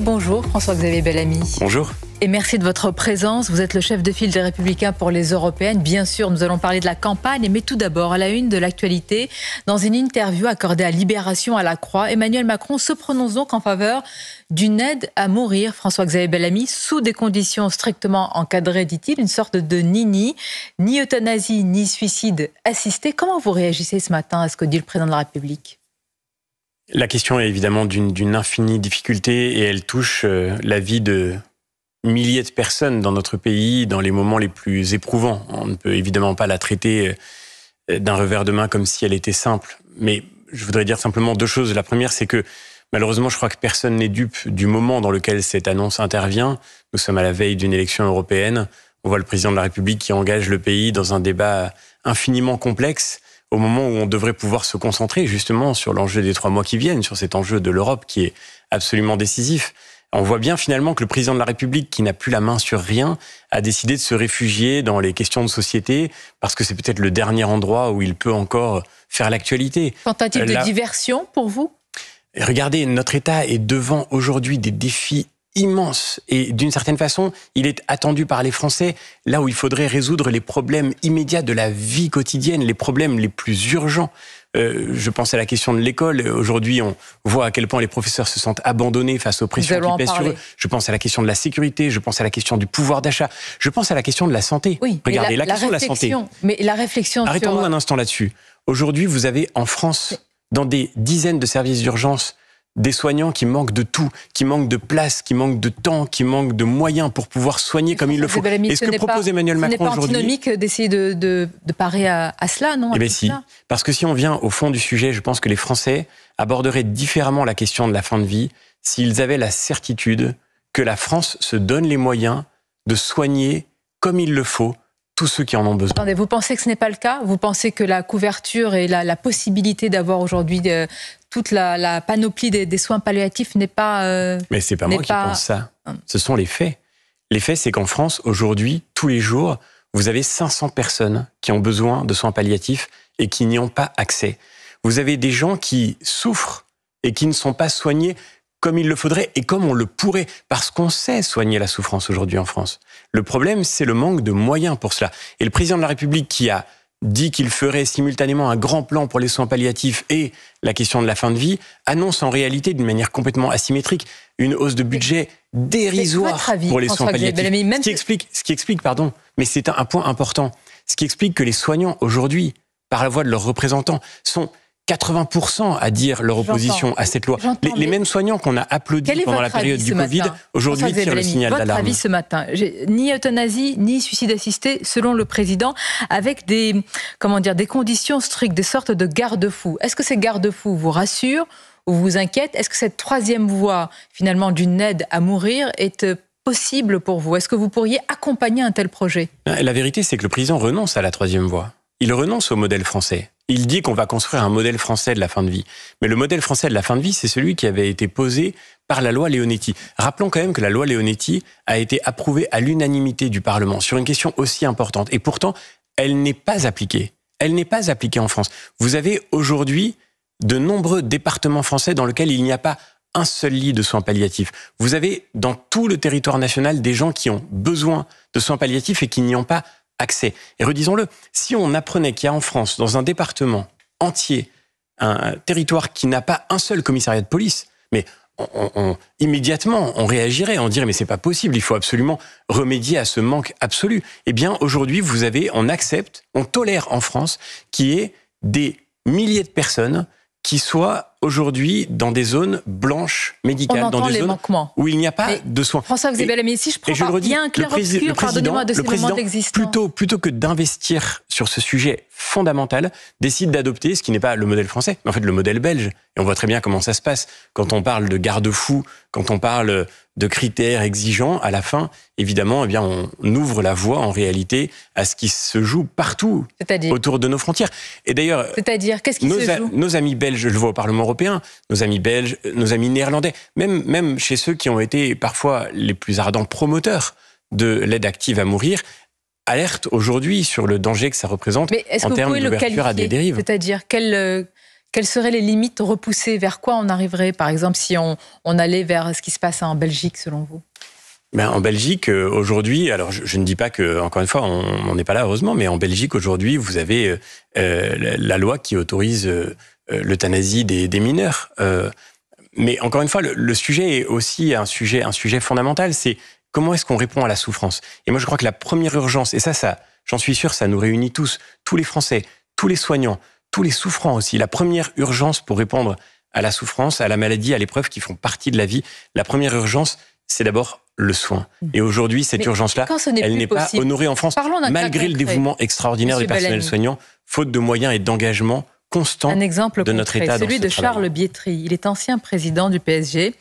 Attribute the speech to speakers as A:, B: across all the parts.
A: bonjour François-Xavier Bellamy. Bonjour. Et merci de votre présence. Vous êtes le chef de file des Républicains pour les Européennes. Bien sûr, nous allons parler de la campagne, mais tout d'abord, à la une de l'actualité, dans une interview accordée à Libération à la Croix, Emmanuel Macron se prononce donc en faveur d'une aide à mourir, François-Xavier Bellamy, sous des conditions strictement encadrées, dit-il, une sorte de nini, ni euthanasie, ni suicide assisté. Comment vous réagissez ce matin à ce que dit le président de la République
B: la question est évidemment d'une infinie difficulté et elle touche euh, la vie de milliers de personnes dans notre pays dans les moments les plus éprouvants. On ne peut évidemment pas la traiter euh, d'un revers de main comme si elle était simple. Mais je voudrais dire simplement deux choses. La première, c'est que malheureusement, je crois que personne n'est dupe du moment dans lequel cette annonce intervient. Nous sommes à la veille d'une élection européenne. On voit le président de la République qui engage le pays dans un débat infiniment complexe au moment où on devrait pouvoir se concentrer justement sur l'enjeu des trois mois qui viennent, sur cet enjeu de l'Europe qui est absolument décisif. On voit bien finalement que le président de la République, qui n'a plus la main sur rien, a décidé de se réfugier dans les questions de société parce que c'est peut-être le dernier endroit où il peut encore faire l'actualité. Tentative euh, de
A: diversion pour vous
B: Regardez, notre État est devant aujourd'hui des défis immense et d'une certaine façon, il est attendu par les Français là où il faudrait résoudre les problèmes immédiats de la vie quotidienne, les problèmes les plus urgents. Euh, je pense à la question de l'école. Aujourd'hui, on voit à quel point les professeurs se sentent abandonnés face aux pressions qui pèsent sur eux. Je pense à la question de la sécurité, je pense à la question du pouvoir d'achat, je pense à la question de la santé. regardez, la, question de la santé.
A: Mais la réflexion. Arrêtons-nous
B: un euh, instant là-dessus. Aujourd'hui, vous avez en France, dans des dizaines de services d'urgence, des soignants qui manquent de tout, qui manquent de place, qui manquent de temps, qui manquent de moyens pour pouvoir soigner comme il le faut. Est-ce que propose Emmanuel Macron aujourd'hui Ce antinomique
A: d'essayer de, de, de, parer à, à cela, non Eh ben si, cela.
B: parce que si on vient au fond du sujet, je pense que les Français aborderaient différemment la question de la fin de vie s'ils avaient la certitude que la France se donne les moyens de soigner comme il le faut tous ceux qui en ont
A: besoin. vous pensez que ce n'est pas le cas Vous pensez que la couverture et la, possibilité d'avoir aujourd'hui euh, toute la, panoplie des, soins palliatifs n'est pas... Mais euh, Mais c'est pas moi qui pense
B: ça. Hum. Ce sont les faits. Les faits, c'est qu'en France, aujourd'hui, tous les jours, vous avez 500 personnes qui ont besoin de soins palliatifs et qui n'y ont pas accès. Vous avez des gens qui souffrent et qui ne sont pas soignés comme il le faudrait et comme on le pourrait, parce qu'on sait soigner la souffrance aujourd'hui en France. Le problème, c'est le manque de moyens pour cela. Et le président de la République qui a dit qu'il ferait simultanément un grand plan pour les soins palliatifs et la question de la fin de vie, annonce en réalité d'une manière complètement asymétrique une hausse de budget dérisoire pour les soins palliatifs. ce, qui explique, pardon, mais c'est un point important, ce qui explique que les soignants aujourd'hui, par la voix de leurs représentants, sont 80% à dire leur opposition à cette loi. Les, mêmes soignants qu'on a applaudis pendant la période du Covid, aujourd'hui tirent le signal d'alarme. Votre avis ce
A: matin Ni euthanasie, ni suicide assisté, selon le président, avec des, comment dire, des conditions strictes, des sortes de garde-fous. Est-ce que ces garde-fous vous rassurent ou vous inquiètent Est-ce que cette troisième voie, finalement, d'une aide à mourir est possible pour vous Est-ce que vous pourriez accompagner un tel projet
B: La vérité, c'est que le président renonce à la troisième voie. Il renonce au modèle français. Il dit qu'on va construire un modèle français de la fin de vie. Mais le modèle français de la fin de vie, c'est celui qui avait été posé par la loi Leonetti. Rappelons quand même que la loi Leonetti a été approuvée à l'unanimité du Parlement sur une question aussi importante. Et pourtant, elle n'est pas appliquée. Elle n'est pas appliquée en France. Vous avez aujourd'hui de nombreux départements français dans lesquels il n'y a pas un seul lit de soins palliatifs. Vous avez dans tout le territoire national des gens qui ont besoin de soins palliatifs et qui n'y ont pas accès. Et redisons-le, si on apprenait qu'il y a en France, dans un département entier, un territoire qui n'a pas un seul commissariat de police, mais on, immédiatement, on réagirait, on dirait mais c'est pas possible, il faut absolument remédier à ce manque absolu. Eh bien, aujourd'hui, vous avez, on accepte, on tolère en France qu'il y ait des milliers de personnes qui soient aujourd'hui dans des zones blanches médicales, dans des zones où il n'y a pas de soins.
A: François avez la
B: si je prends, et je le redis, le, président, le président plutôt, plutôt que d'investir sur ce sujet fondamental, décide d'adopter ce qui n'est pas le modèle français, mais en fait le modèle belge. Et on voit très bien comment ça se passe. Quand on parle de garde-fous, quand on parle de critères exigeants, à la fin, évidemment, eh bien, on ouvre la voie en réalité à ce qui se joue partout autour de nos frontières. Et d'ailleurs,
A: c'est-à-dire qu'est-ce qui nos,
B: Nos amis belges, je le vois au Parlement européens, nos amis belges, euh, nos amis néerlandais, même, même chez ceux qui ont été parfois les plus ardents promoteurs de l'aide active à mourir, alerte aujourd'hui sur le danger que ça représente en termes d'ouverture à des dérives.
A: C'est-à-dire, quelles, euh, quelles seraient les limites repoussées Vers quoi on arriverait, par exemple, si on, allait vers ce qui se passe en Belgique, selon vous
B: ben, en Belgique, euh, aujourd'hui, alors je, ne dis pas que, encore une fois, on n'est pas là, heureusement, mais en Belgique, aujourd'hui, vous avez la loi qui autorise euh, l'euthanasie des, mineurs. Euh, mais encore une fois, le, sujet est aussi un sujet, un sujet fondamental. C'est comment est-ce qu'on répond à la souffrance Et moi, je crois que la première urgence, et ça, ça, j'en suis sûr, ça nous réunit tous, tous les Français, tous les soignants, tous les souffrants aussi. La première urgence pour répondre à la souffrance, à la maladie, à l'épreuve qui font partie de la vie, la première urgence, c'est d'abord le soin. Mmh. Et aujourd'hui, cette urgence-là, elle n'est pas honorée en France, malgré le dévouement extraordinaire du des personnels soignants, faute de moyens et d'engagement constant Un exemple de notre état. Celui de Charles
A: Bietri. Il est ancien président du PSG.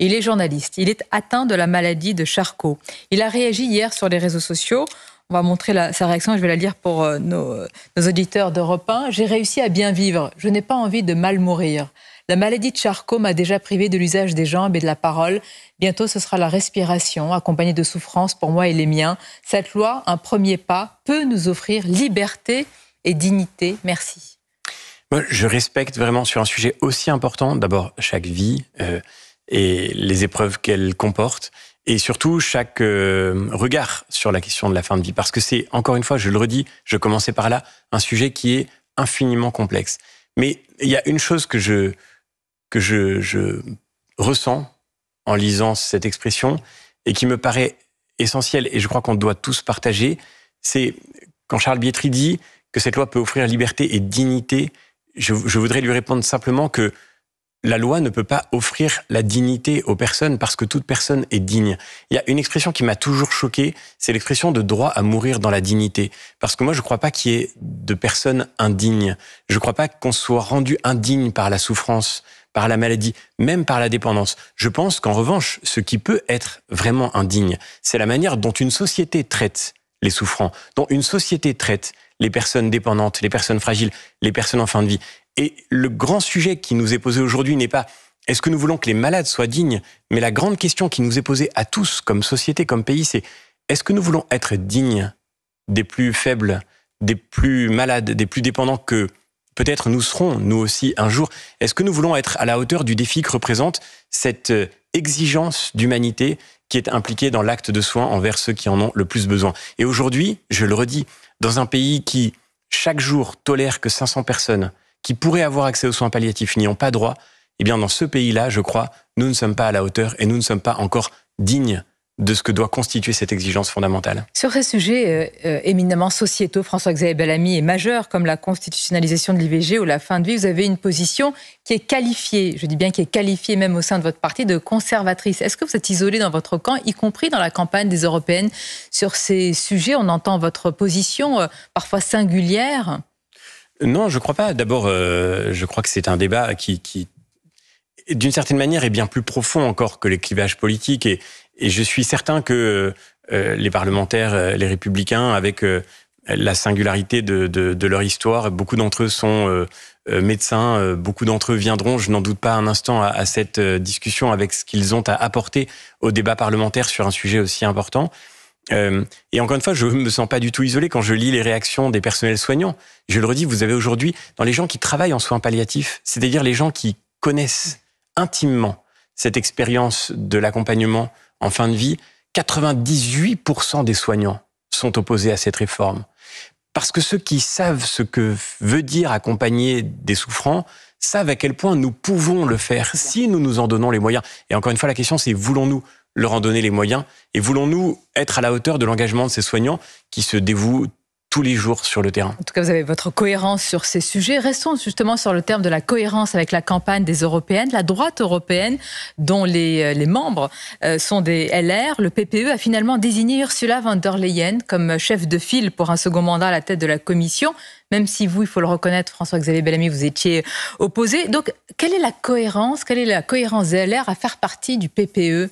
A: Il est journaliste. Il est atteint de la maladie de Charcot. Il a réagi hier sur les réseaux sociaux. On va montrer sa réaction je vais la lire pour euh, nos, auditeurs d'Europe 1. J'ai réussi à bien vivre. Je n'ai pas envie de mal mourir. La maladie de Charcot m'a déjà privé de l'usage des jambes et de la parole. Bientôt, ce sera la respiration, accompagnée de souffrance pour moi et les miens. Cette loi, un premier pas, peut nous offrir liberté et dignité. Merci.
B: Moi, je respecte vraiment sur un sujet aussi important, d'abord chaque vie euh, et les épreuves qu'elle comporte, et surtout chaque euh, regard sur la question de la fin de vie. Parce que c'est, encore une fois, je le redis, je commençais par là, un sujet qui est infiniment complexe. Mais il y a une chose que je, que je, je ressens en lisant cette expression et qui me paraît essentielle, et je crois qu'on doit tous partager, c'est quand Charles Bietri dit que cette loi peut offrir liberté et dignité je, voudrais lui répondre simplement que la loi ne peut pas offrir la dignité aux personnes parce que toute personne est digne. Il y a une expression qui m'a toujours choqué, c'est l'expression de droit à mourir dans la dignité. Parce que moi, je ne crois pas qu'il y ait de personnes indignes. Je ne crois pas qu'on soit rendu indigne par la souffrance, par la maladie, même par la dépendance. Je pense qu'en revanche, ce qui peut être vraiment indigne, c'est la manière dont une société traite les souffrants, dont une société traite les personnes dépendantes, les personnes fragiles, les personnes en fin de vie. Et le grand sujet qui nous est posé aujourd'hui n'est pas est-ce que nous voulons que les malades soient dignes, mais la grande question qui nous est posée à tous, comme société, comme pays, c'est est-ce que nous voulons être dignes des plus faibles, des plus malades, des plus dépendants que peut-être nous serons, nous aussi, un jour Est-ce que nous voulons être à la hauteur du défi que représente cette euh, exigence d'humanité qui est impliquée dans l'acte de soins envers ceux qui en ont le plus besoin Et aujourd'hui, je le redis, dans un pays qui, chaque jour, tolère que 500 personnes qui pourraient avoir accès aux soins palliatifs n'y ont pas droit, eh bien, dans ce pays-là, je crois, nous ne sommes pas à la hauteur et nous ne sommes pas encore dignes de ce que doit constituer cette exigence fondamentale.
A: Sur ces sujets euh, euh, éminemment sociétaux, François-Xavier Bellamy est majeur, comme la constitutionnalisation de l'IVG ou la fin de vie, vous avez une position qui est qualifiée, je dis bien qui est qualifiée même au sein de votre parti, de conservatrice. Est-ce que vous êtes isolé dans votre camp, y compris dans la campagne des Européennes Sur ces sujets, on entend votre position euh, parfois singulière.
B: Non, je ne crois pas. D'abord, je crois que c'est un débat qui, d'une certaine manière, est bien plus profond encore que les clivages politiques et, et je suis certain que euh, les parlementaires, euh, les républicains, avec euh, la singularité de, de, de, leur histoire. Beaucoup d'entre eux sont médecins, beaucoup d'entre eux viendront, je n'en doute pas un instant, à, à cette discussion avec ce qu'ils ont à apporter au débat parlementaire sur un sujet aussi important. et encore une fois, je ne me sens pas du tout isolé quand je lis les réactions des personnels soignants. Je le redis, vous avez aujourd'hui, dans les gens qui travaillent en soins palliatifs, c'est-à-dire les gens qui connaissent intimement cette expérience de l'accompagnement, en fin de vie, 98% des soignants sont opposés à cette réforme. Parce que ceux qui savent ce que veut dire accompagner des souffrants savent à quel point nous pouvons le faire si nous nous en donnons les moyens. Et encore une fois, la question c'est voulons-nous leur en donner les moyens et voulons-nous être à la hauteur de l'engagement de ces soignants qui se dévouent tous les jours sur le terrain. En
A: tout cas, vous avez votre cohérence sur ces sujets. Restons justement sur le terme de la cohérence avec la campagne des Européennes. La droite européenne, dont les, euh, membres euh, sont des LR, le PPE a finalement désigné Ursula von der Leyen comme chef de file pour un second mandat à la tête de la Commission, même si vous, il faut le reconnaître, François-Xavier Bellamy, vous étiez opposé. Donc, quelle est la cohérence Quelle est la cohérence des LR à faire partie du PPE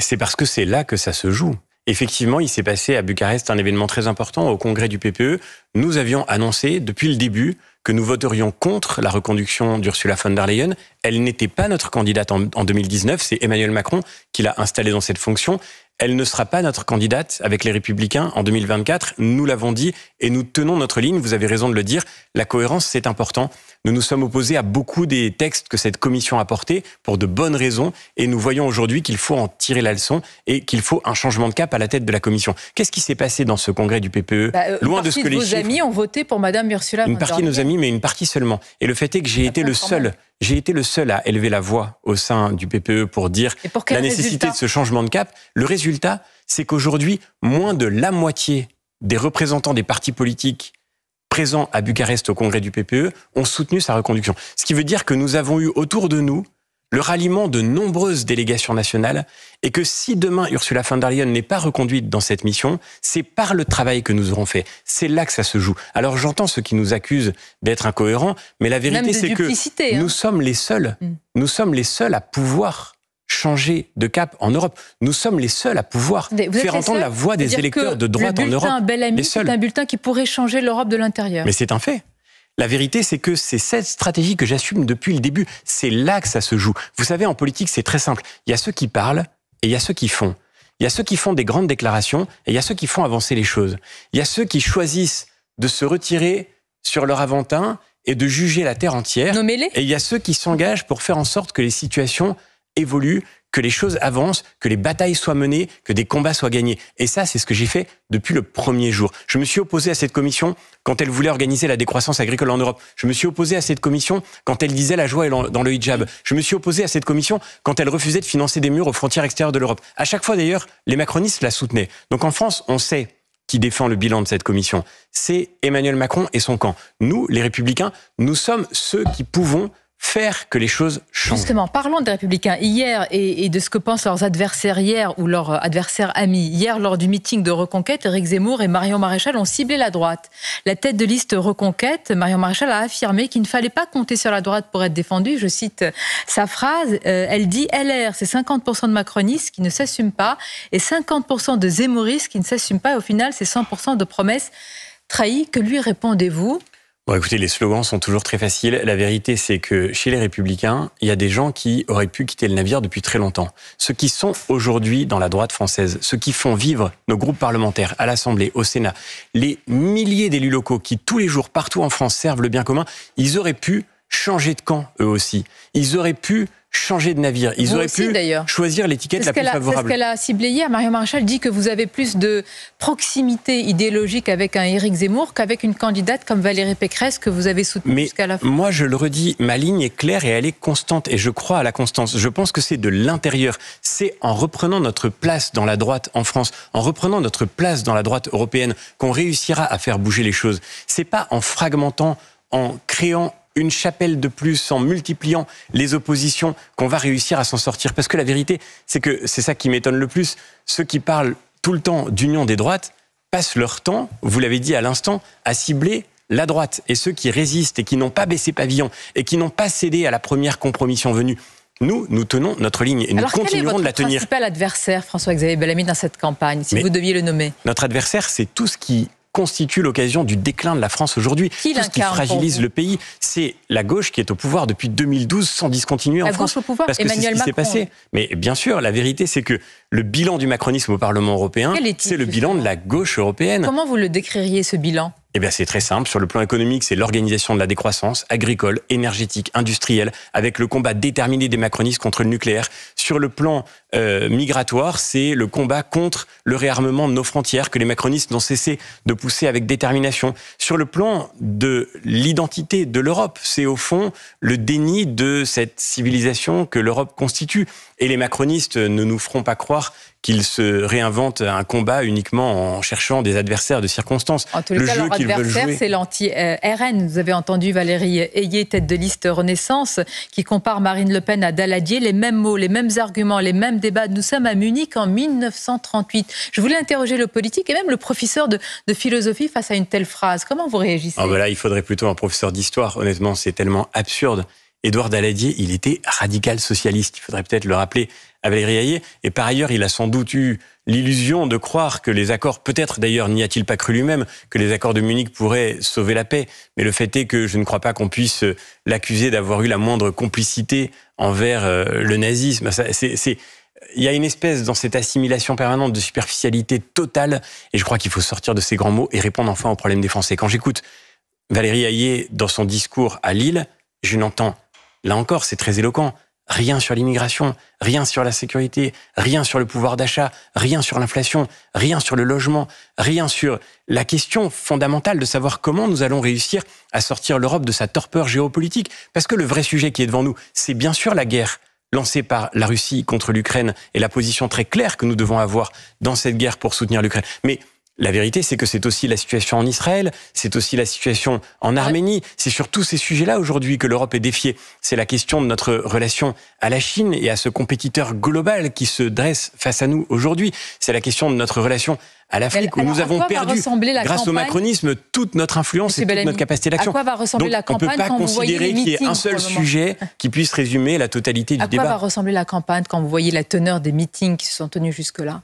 B: c'est parce que c'est là que ça se joue. Effectivement, il s'est passé à Bucarest un événement très important au congrès du PPE. Nous avions annoncé depuis le début que nous voterions contre la reconduction d'Ursula von der Leyen. Elle n'était pas notre candidate en, 2019, c'est Emmanuel Macron qui l'a installée dans cette fonction elle ne sera pas notre candidate avec les Républicains en 2024. Nous l'avons dit et nous tenons notre ligne. Vous avez raison de le dire. La cohérence, c'est important. Nous nous sommes opposés à beaucoup des textes que cette commission a portés pour de bonnes raisons et nous voyons aujourd'hui qu'il faut en tirer la leçon et qu'il faut un changement de cap à la tête de la commission. Qu'est-ce qui s'est passé dans ce congrès du PPE bah, euh, Loin de ce que les vos amis
A: ont voté pour Madame Ursula. Une partie de
B: nos amis, mais une partie seulement. Et le fait est que j'ai été le seul j'ai été le seul à élever la voix au sein du PPE pour dire la nécessité de ce changement de cap. Le résultat, c'est qu'aujourd'hui, moins de la moitié des représentants des partis politiques présents à Bucarest au congrès du PPE ont soutenu sa reconduction. Ce qui veut dire que nous avons eu autour de nous le ralliement de nombreuses délégations nationales et que si demain Ursula von der Leyen n'est pas reconduite dans cette mission, c'est par le travail que nous aurons fait. C'est là que ça se joue. Alors j'entends ceux qui nous accusent d'être incohérents, mais la vérité c'est que hein. nous sommes les seuls, mm. nous sommes les seuls à pouvoir changer de cap en Europe. Nous sommes les seuls à pouvoir faire entendre la voix des électeurs de droite en Europe. Bel ami, c'est un
A: bulletin qui pourrait changer l'Europe de l'intérieur. Mais
B: c'est un fait. La vérité, c'est que c'est cette stratégie que j'assume depuis le début. C'est là que ça se joue. Vous savez, en politique, c'est très simple. Il y a ceux qui parlent et il y a ceux qui font. Il y a ceux qui font des grandes déclarations et il y a ceux qui font avancer les choses. Il y a ceux qui choisissent de se retirer sur leur aventin et de juger la terre entière. Et il y a ceux qui s'engagent pour faire en sorte que les situations évoluent, que les choses avancent, que les batailles soient menées, que des combats soient gagnés. Et ça, c'est ce que j'ai fait depuis le premier jour. Je me suis opposé à cette commission quand elle voulait organiser la décroissance agricole en Europe. Je me suis opposé à cette commission quand elle disait la joie dans le hijab. Je me suis opposé à cette commission quand elle refusait de financer des murs aux frontières extérieures de l'Europe. À chaque fois, d'ailleurs, les macronistes la soutenaient. Donc en France, on sait qui défend le bilan de cette commission. C'est Emmanuel Macron et son camp. Nous, les républicains, nous sommes ceux qui pouvons faire que les choses changent.
A: Justement, parlons des Républicains hier et, de ce que pensent leurs adversaires hier ou leurs adversaires amis. Hier, lors du meeting de Reconquête, Eric Zemmour et Marion Maréchal ont ciblé la droite. La tête de liste Reconquête, Marion Maréchal, a affirmé qu'il ne fallait pas compter sur la droite pour être défendue. Je cite sa phrase. Euh, elle dit LR, c'est 50% de macronistes qui ne s'assument pas et 50% de Zemmouristes qui ne s'assument pas. au final, c'est 100% de promesses trahies. Que lui répondez-vous
B: Bon, écoutez, les slogans sont toujours très faciles. La vérité, c'est que chez les Républicains, il y a des gens qui auraient pu quitter le navire depuis très longtemps. Ceux qui sont aujourd'hui dans la droite française, ceux qui font vivre nos groupes parlementaires à l'Assemblée, au Sénat, les milliers d'élus locaux qui, tous les jours, partout en France, servent le bien commun, ils auraient pu changer de camp, eux aussi. Ils auraient pu changer de navire. Ils auraient pu choisir l'étiquette la plus favorable. C'est ce qu'elle
A: a ciblé hier. Marion Maréchal dit que vous avez plus de proximité idéologique avec un Éric Zemmour qu'avec une candidate comme Valérie Pécresse que vous avez soutenue jusqu'à
B: la fin. Moi, je le redis, ma ligne est claire et elle est constante. Et je crois à la constance. Je pense que c'est de l'intérieur. C'est en reprenant notre place dans la droite en France, en reprenant notre place dans la droite européenne, qu'on réussira à faire bouger les choses. C'est pas en fragmentant en créant une chapelle de plus en multipliant les oppositions qu'on va réussir à s'en sortir. Parce que la vérité, c'est que c'est ça qui m'étonne le plus. Ceux qui parlent tout le temps d'union des droites passent leur temps, vous l'avez dit à l'instant, à cibler la droite et ceux qui résistent et qui n'ont pas baissé pavillon et qui n'ont pas cédé à la première compromission venue. Nous, nous tenons notre ligne et nous continuerons de la tenir. Quel
A: principal adversaire, François-Xavier Bellamy, dans cette campagne, si vous deviez le nommer
B: Notre adversaire, c'est tout ce qui constitue l'occasion du déclin de la France aujourd'hui.
A: ce qui fragilise le
B: pays, c'est la gauche qui est au pouvoir depuis 2012 sans discontinuer en France. parce que c'est ce qui s'est passé. Mais bien sûr, la vérité, c'est que le bilan du macronisme au Parlement européen, c'est le bilan de la gauche européenne. Comment
A: vous le décririez ce bilan
B: eh bien, c'est très simple. Sur le plan économique, c'est l'organisation de la décroissance agricole, énergétique, industrielle, avec le combat déterminé des macronistes contre le nucléaire. Sur le plan euh, migratoire, c'est le combat contre le réarmement de nos frontières que les macronistes n'ont cessé de pousser avec détermination. Sur le plan de l'identité de l'Europe, c'est au fond le déni de cette civilisation que l'Europe constitue. Et les macronistes ne nous feront pas croire qu'ils se réinventent un combat uniquement en cherchant des adversaires de circonstance. En le cas, leur adversaire, c'est
A: l'anti-RN. Vous avez entendu Valérie Ayé, tête de liste Renaissance, qui compare Marine Le Pen à Daladier. Les mêmes mots, les mêmes arguments, les mêmes débats. Nous sommes à Munich en 1938. Je voulais interroger le politique et même le professeur de, philosophie face à une telle phrase. Comment vous réagissez ah,
B: bah il faudrait plutôt un professeur d'histoire. Honnêtement, c'est tellement absurde. Édouard Daladier, il était radical socialiste. Il faudrait peut-être le rappeler à Valérie Hayé. Et par ailleurs, il a sans doute eu l'illusion de croire que les accords, peut-être d'ailleurs n'y a-t-il pas cru lui-même, que les accords de Munich pourraient sauver la paix. Mais le fait est que je ne crois pas qu'on puisse l'accuser d'avoir eu la moindre complicité envers euh, le nazisme. il y a une espèce dans cette assimilation permanente de superficialité totale, et je crois qu'il faut sortir de ces grands mots et répondre enfin au problème des Français. Quand j'écoute Valérie Hayé dans son discours à Lille, je n'entends Là encore, c'est très éloquent. Rien sur l'immigration, rien sur la sécurité, rien sur le pouvoir d'achat, rien sur l'inflation, rien sur le logement, rien sur la question fondamentale de savoir comment nous allons réussir à sortir l'Europe de sa torpeur géopolitique. Parce que le vrai sujet qui est devant nous, c'est bien sûr la guerre lancée par la Russie contre l'Ukraine et la position très claire que nous devons avoir dans cette guerre pour soutenir l'Ukraine. Mais la vérité, c'est que c'est aussi la situation en Israël, c'est aussi la situation en Arménie, c'est sur tous ces sujets-là aujourd'hui que l'Europe est défiée. C'est la question de notre relation à la Chine et à ce compétiteur global qui se dresse face à nous aujourd'hui. C'est la question de notre relation à l'Afrique où nous avons perdu, grâce au macronisme, toute notre influence et toute notre capacité d'action. On ne peut pas considérer qu'il y ait un seul sujet qui puisse résumer la totalité du débat. À quoi va
A: ressembler la campagne quand vous voyez la teneur des meetings qui se sont tenus jusque-là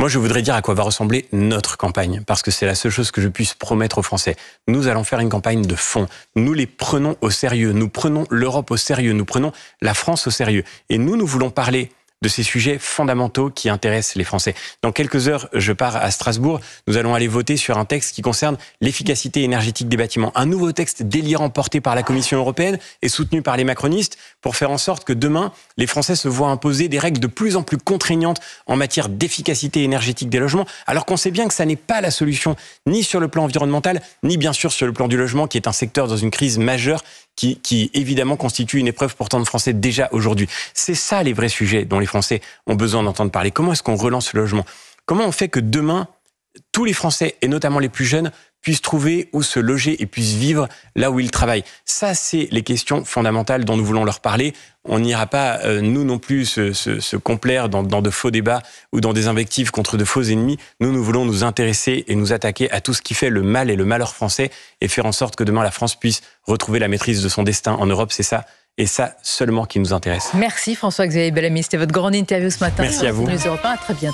B: moi, je voudrais dire à quoi va ressembler notre campagne, parce que c'est la seule chose que je puisse promettre aux Français. Nous allons faire une campagne de fond. Nous les prenons au sérieux. Nous prenons l'Europe au sérieux. Nous prenons la France au sérieux. Et nous, nous voulons parler de ces sujets fondamentaux qui intéressent les Français. Dans quelques heures, je pars à Strasbourg. Nous allons aller voter sur un texte qui concerne l'efficacité énergétique des bâtiments. Un nouveau texte délirant porté par la Commission européenne et soutenu par les macronistes pour faire en sorte que demain, les Français se voient imposer des règles de plus en plus contraignantes en matière d'efficacité énergétique des logements, alors qu'on sait bien que ça n'est pas la solution, ni sur le plan environnemental, ni bien sûr sur le plan du logement, qui est un secteur dans une crise majeure qui, évidemment constitue une épreuve pour tant de Français déjà aujourd'hui. C'est ça les vrais sujets dont les Français ont besoin d'entendre parler. Comment est-ce qu'on relance le logement Comment on fait que demain, tous les Français, et notamment les plus jeunes, puissent trouver où se loger et puissent vivre là où ils travaillent. Ça, c'est les questions fondamentales dont nous voulons leur parler. On n'ira pas, euh, nous non plus, se, complaire dans, de faux débats ou dans des invectives contre de faux ennemis. Nous, nous voulons nous intéresser et nous attaquer à tout ce qui fait le mal et le malheur français et faire en sorte que demain la France puisse retrouver la maîtrise de son destin en Europe. C'est ça et ça seulement qui nous intéresse.
A: Merci François-Xavier Bellamy, c'était votre grande interview ce matin. Merci à vous. Nous à très